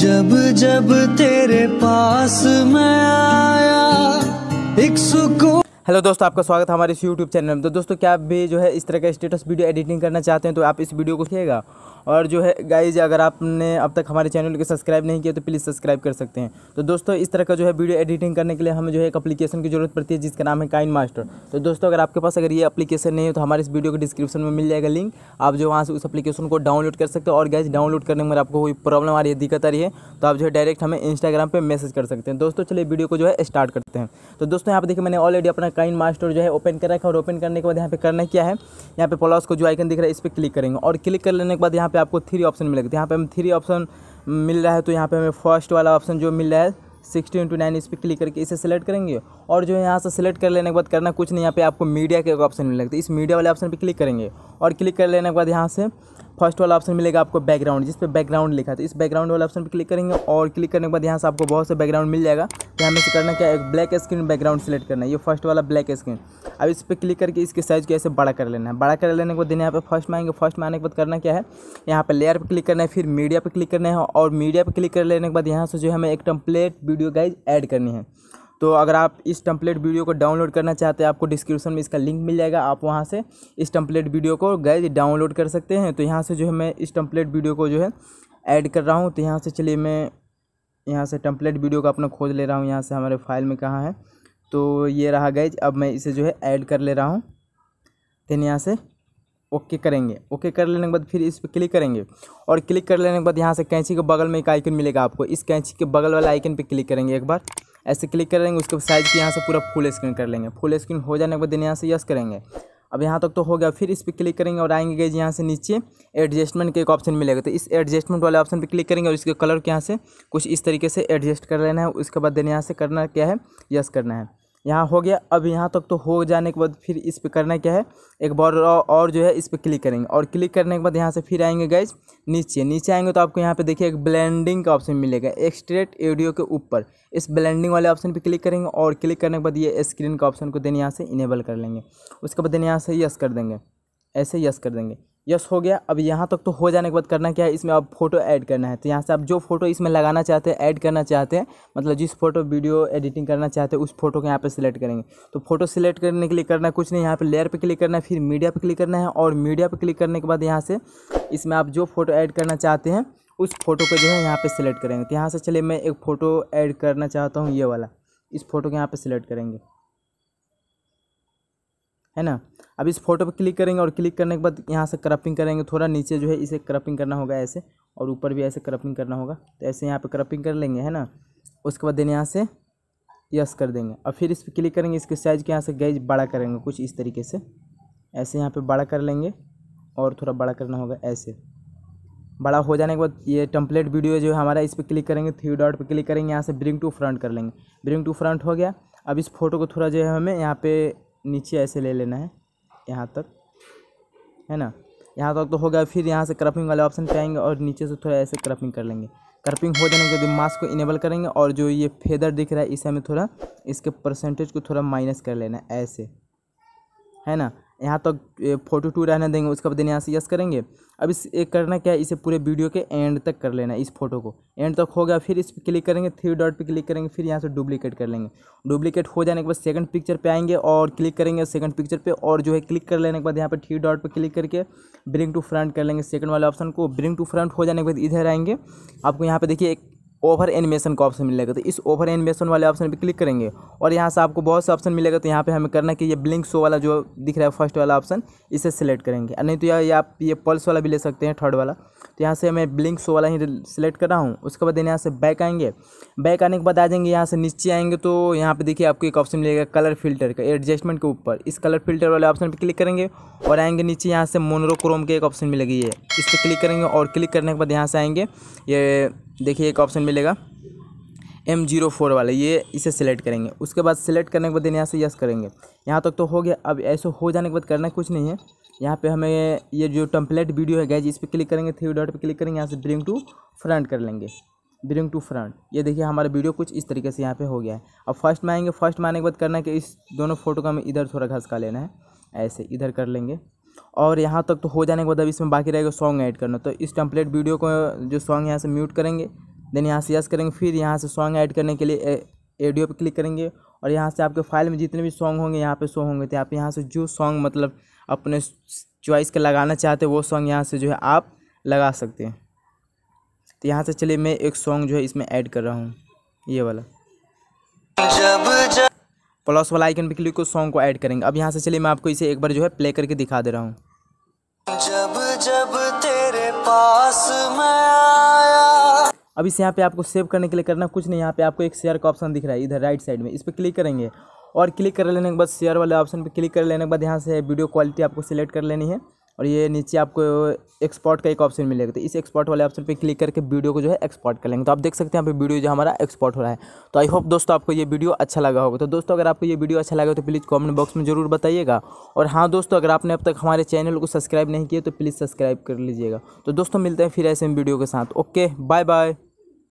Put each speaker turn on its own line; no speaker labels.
जब जब तेरे पास मैं आया एक सुकून हेलो दोस्तों आपका स्वागत है हमारे इस यूट्यूब चैनल में तो दोस्तों क्या आप भी जो है इस तरह का स्टेटस वीडियो एडिटिंग करना चाहते हैं तो आप इस वीडियो को देखिएगा और जो है गाइज अगर आपने अब तक हमारे चैनल को सब्सक्राइब नहीं किया तो प्लीज़ सब्सक्राइब कर सकते हैं तो दोस्तों इस तरह का जो है वीडियो एडिटिंग करने के लिए हमें जो है एक अपलीकेशन की जरूरत पड़ती है जिसका नाम है काइन मास्टर तो दोस्तों अगर आपके पास अगर ये अपलीकेशन नहीं है तो हमारे इस वीडियो के डिस्क्रिप्शन में मिल जाएगा लिंक आप जो वहाँ से उस अपलीकेशन को डाउनलोड कर सकते हो और गाइज डाउनलोड करने में आपको कोई प्रॉब्लम आ रही है दिक्कत आ रही है तो आप जो है डायरेक्ट हमें इंस्टाग्राम पर मैसेज कर सकते हैं दोस्तों चलिए वीडियो को जो है स्टार्ट करते हैं तो दोस्तों यहाँ पर देखिए मैंने ऑलरेडी अपना काइन मास्टर जो है ओपन कर रखा है और ओपन करने के बाद यहाँ पे करना क्या है यहाँ पे प्लस को जो आइकन दिख रहा है इस पर क्लिक करेंगे और क्लिक कर लेने के बाद यहाँ पे आपको थ्री ऑप्शन मिलेगा तो यहाँ पे हम थ्री ऑप्शन मिल रहा है तो यहाँ पे हमें फर्स्ट वाला ऑप्शन जो मिल रहा है सिक्सटी इंटू नाइन इस पर क्लिक करके इसे सेलेक्ट करेंगे और जो यहाँ से सेलेक्ट कर लेने के बाद करना कुछ नहीं यहाँ पे आपको मीडिया के ऑप्शन मिल तो है इस मीडिया वाले ऑप्शन पर क्लिक करेंगे और क्लिक कर लेने के बाद यहाँ से फर्स्ट वाला ऑप्शन मिलेगा आपको बैकग्राउंड जिस पर बैकग्राउंड लिखा है तो इस बैकग्राउंड वाला ऑप्शन पर क्लिक करेंगे और क्लिक करने के बाद यहाँ से आपको बहुत से बैकग्राउंड मिल जाएगा तो हमें से करना क्या है ब्लैक स्क्रीन बैकग्राउंड सेलेक्ट करना है ये फर्स्ट वाला ब्लैक स्क्रीन अब इस पर क्लिक करके इसके साइज़ को ऐसे बड़ा कर लेना है बड़ा कर लेने के बाद यहाँ पर फर्स्ट में आएंगे फर्स्ट में आने के बाद करना क्या है यहाँ पर लेयर पर क्लिक करना है फिर मीडिया पर क्लिक करना है और मीडिया पर क्लिक कर लेने के बाद यहाँ से जो हमें एक टम्पलेट वीडियो गाइज ऐड करनी है तो अगर आप इस टम्पलेट वीडियो को डाउनलोड करना चाहते हैं आपको डिस्क्रिप्शन में इसका लिंक मिल जाएगा आप वहाँ से इस टम्पलेट वीडियो को गए डाउनलोड कर सकते हैं तो यहाँ से जो है मैं इस टम्पलेट वीडियो को जो है ऐड कर रहा हूँ तो यहाँ से चलिए मैं यहाँ से टम्पलेट वीडियो का अपना खोज ले रहा हूँ यहाँ से हमारे फाइल में कहाँ है तो ये रहा गैज अब मैं इसे जो है ऐड कर ले रहा हूँ देन यहाँ से ओके करेंगे ओके कर लेने के बाद फिर इस पर क्लिक करेंगे और क्लिक कर लेने के बाद यहाँ से कैंची के बगल में एक आइकन मिलेगा आपको इस कैंची के बगल वाला आइकन पर क्लिक करेंगे एक बार ऐसे क्लिक करेंगे उसके साइज की यहाँ से पूरा फुल स्क्रीन कर लेंगे फुल स्क्रीन हो जाने के बाद यहाँ से यस करेंगे अब यहाँ तक तो हो गया फिर इस पर क्लिक करेंगे और आएंगे गए यहाँ से नीचे एडजस्टमेंट का एक ऑप्शन मिलेगा तो इस एडजस्टमेंट वाले ऑप्शन पर क्लिक करेंगे और इसके कलर के यहाँ से कुछ इस तरीके से एडजस्ट कर लेना है उसके बाद देने यहाँ से करना क्या है यस करना है यहाँ हो गया अब यहाँ तक तो हो जाने के बाद फिर इस पर करना क्या है एक बार और जो है इस पर क्लिक करेंगे और क्लिक करने के बाद यहाँ से फिर आएंगे गाइज नीचे नीचे आएंगे तो आपको यहाँ पे देखिए एक ब्लेंडिंग का ऑप्शन मिलेगा स्ट्रेट एडियो के ऊपर इस ब्लेंडिंग वाले ऑप्शन पे क्लिक करेंगे और क्लिक करने के बाद ये स्क्रीन का ऑप्शन को देने यहाँ से इनेबल कर लेंगे उसके बाद देने यहाँ से यस कर देंगे ऐसे यस कर देंगे यस हो गया अब यहाँ तक तो हो जाने के बाद करना क्या है इसमें अब फोटो ऐड करना है तो यहाँ से आप जो फोटो इसमें लगाना चाहते हैं ऐड करना चाहते हैं मतलब जिस फोटो वीडियो एडिटिंग करना चाहते हैं उस फोटो को यहाँ पे सिलेक्ट करेंगे तो फोटो सिलेक्ट करने के लिए करना है कुछ नहीं यहाँ पे लेयर पे क्लिक करना है फिर मीडिया पर क्लिक करना है और मीडिया पर क्लिक करने के बाद यहाँ से इसमें आप जो फोटो ऐड करना चाहते हैं उस फोटो को जो है यहाँ पर सिलेक्ट करेंगे तो यहाँ से चलिए मैं एक फ़ोटो ऐड करना चाहता हूँ ये वाला इस फोटो को यहाँ पर सिलेक्ट करेंगे है ना अब इस फोटो पर क्लिक करेंगे और क्लिक करने के बाद यहाँ से क्रपिंग करेंगे थोड़ा नीचे जो है इसे क्रपिंग करना होगा ऐसे और ऊपर भी ऐसे क्रपिंग करना होगा तो ऐसे यहाँ पर क्रपिंग कर लेंगे है ना उसके बाद देन यहाँ से यस कर देंगे और फिर इस पर क्लिक करेंगे इसके साइज़ के यहाँ से गैज बड़ा करेंगे कुछ इस तरीके से ऐसे यहाँ पर बड़ा कर लेंगे और थोड़ा बड़ा करना होगा ऐसे बड़ा हो जाने के बाद ये टम्पलेट वीडियो जो है हमारा इस पर क्लिक करेंगे थ्री डॉट पर क्लिक करेंगे यहाँ से ब्रिंग टू फ्रंट कर लेंगे ब्रिंग टू फ्रंट हो गया अब इस फोटो को थोड़ा जो है हमें यहाँ पे नीचे ऐसे ले लेना है यहाँ तक है ना यहाँ तक तो हो गया फिर यहाँ से क्रपिंग वाले ऑप्शन पे आएंगे और नीचे से थोड़ा ऐसे क्रपिंग कर लेंगे क्रपिंग हो जाने के बाद मास्क को इनेबल करेंगे और जो ये फेदर दिख रहा है इसे हमें थोड़ा इसके परसेंटेज को थोड़ा माइनस कर लेना है ऐसे है ना यहाँ तक फोर्टी टू रहने देंगे उसके बाद यहाँ से यस करेंगे अब इस एक करना क्या है इसे पूरे वीडियो के एंड तक कर लेना है इस फोटो को एंड तक हो गया फिर इस पर क्लिक करेंगे थ्री डॉट पे क्लिक करेंगे फिर यहाँ से डुप्लीकेट कर लेंगे डुप्लीकेट हो जाने के बाद सेकंड पिक्चर पे आएंगे और क्लिक करेंगे सेकंड पिक्चर पे और जो है क्लिक कर लेने के बाद यहाँ पर थ्री डॉट पर क्लिक करके ब्रिंग टू फ्रंट कर लेंगे सेकंड वाले ऑप्शन को ब्रिंग टू फ्रंट हो जाने के बाद इधर आएंगे आपको यहाँ पर देखिए एक ओवर एनिमेशन का ऑप्शन मिलेगा तो इस ओवर एनिमेशन वाले ऑप्शन पे क्लिक करेंगे और यहाँ से आपको बहुत से ऑप्शन मिलेगा तो यहाँ पे हमें करना कि ये ब्लिंक शो वाला जो दिख रहा है फर्स्ट वाला ऑप्शन इसे सेलेक्ट करेंगे नहीं तो या आप ये पल्स वाला भी ले सकते हैं थर्ड वाला तो यहाँ से मैं ब्लिंक शो वाला ही सिलेक्ट कर रहा हूँ उसके बाद यहाँ से बैक आएंगे बैक आने के बाद आ जाएंगे यहाँ से नीचे आएंगे तो यहाँ पर देखिए आपको एक ऑप्शन मिलेगा कलर फिल्टर का एडजस्टमेंट के ऊपर इस कलर फिल्टर वाले ऑप्शन पर क्लिक करेंगे और आएंगे नीचे यहाँ से मोनरोक्रोम के एक ऑप्शन मिलेगी ये इस पर क्लिक करेंगे और क्लिक करने के बाद यहाँ से आएंगे ये देखिए एक ऑप्शन मिलेगा एम जीरो फोर वाला ये इसे सिलेक्ट करेंगे उसके बाद सिलेक्ट करने के बाद यहाँ से यस करेंगे यहाँ तक तो हो गया अब ऐसे हो जाने के बाद करना कुछ नहीं है यहाँ पे हमें ये जो टम्पलेट वीडियो है गैज इस पर क्लिक करेंगे थ्री डॉट पर क्लिक करेंगे यहाँ से ब्रिंग टू फ्रंट कर लेंगे ब्रिंग टू फ्रंट ये देखिए हमारा वीडियो कुछ इस तरीके से यहाँ पर हो गया है अब फर्स्ट में आएंगे फर्स्ट में आने के बाद करना है कि इस दोनों फोटो का हमें इधर थोड़ा घसका लेना है ऐसे इधर कर लेंगे और यहाँ तक तो हो जाने के बाद अब इसमें बाकी रहेगा सॉन्ग ऐड करना तो इस टम्पलेट वीडियो को जो सॉन्ग यहाँ से म्यूट करेंगे देन यहाँ से यस करेंगे फिर यहाँ से सॉन्ग ऐड करने के लिए ऑडियो पे क्लिक करेंगे और यहाँ से आपके फाइल में जितने भी सॉन्ग होंगे यहाँ पे शो होंगे तो आप यहाँ से जो सॉन्ग मतलब अपने चॉइस का लगाना चाहते हैं वो सॉन्ग यहाँ से जो है आप लगा सकते हैं तो यहाँ से चलिए मैं एक सॉन्ग जो है इसमें ऐड कर रहा हूँ ये वाला जब जब प्लस वाला आइकन पर क्लिक को सॉन्ग को ऐड करेंगे अब यहाँ से चलिए मैं आपको इसे एक बार जो है प्ले करके दिखा दे रहा हूँ जब जब तेरे पास मैं आया अब इसे यहाँ पे आपको सेव करने के लिए करना कुछ नहीं यहाँ पे आपको एक शेयर का ऑप्शन दिख रहा है इधर राइट साइड में इस पर क्लिक करेंगे और क्लिक कर लेने के बाद शेयर वाले ऑप्शन पर क्लिक कर लेने के बाद यहाँ से वीडियो क्वालिटी आपको सिलेक्ट कर लेनी है और ये नीचे आपको एक्सपोर्ट का एक ऑप्शन मिलेगा तो इस एक्सपोर्ट वाले ऑप्शन पे क्लिक करके वीडियो को जो है एक्सपोर्ट कर लेंगे तो आप देख सकते हैं यहाँ पे वीडियो जो हमारा एक्सपोर्ट हो रहा है तो आई होप दोस्तों आपको ये वीडियो अच्छा लगा होगा तो दोस्तों अगर आपको ये वीडियो अच्छा लगा तो प्लीज़ कॉमेंट बॉक्स में जरूर बताइएगा और हाँ दोस्तों अगर आपने अब तक हमारे चैनल को सब्सक्राइब नहीं किया तो प्लीज़ सब्सक्राइब कर लीजिएगा तो दोस्तों मिलते हैं फिर ऐसे वीडियो के साथ ओके बाय बाय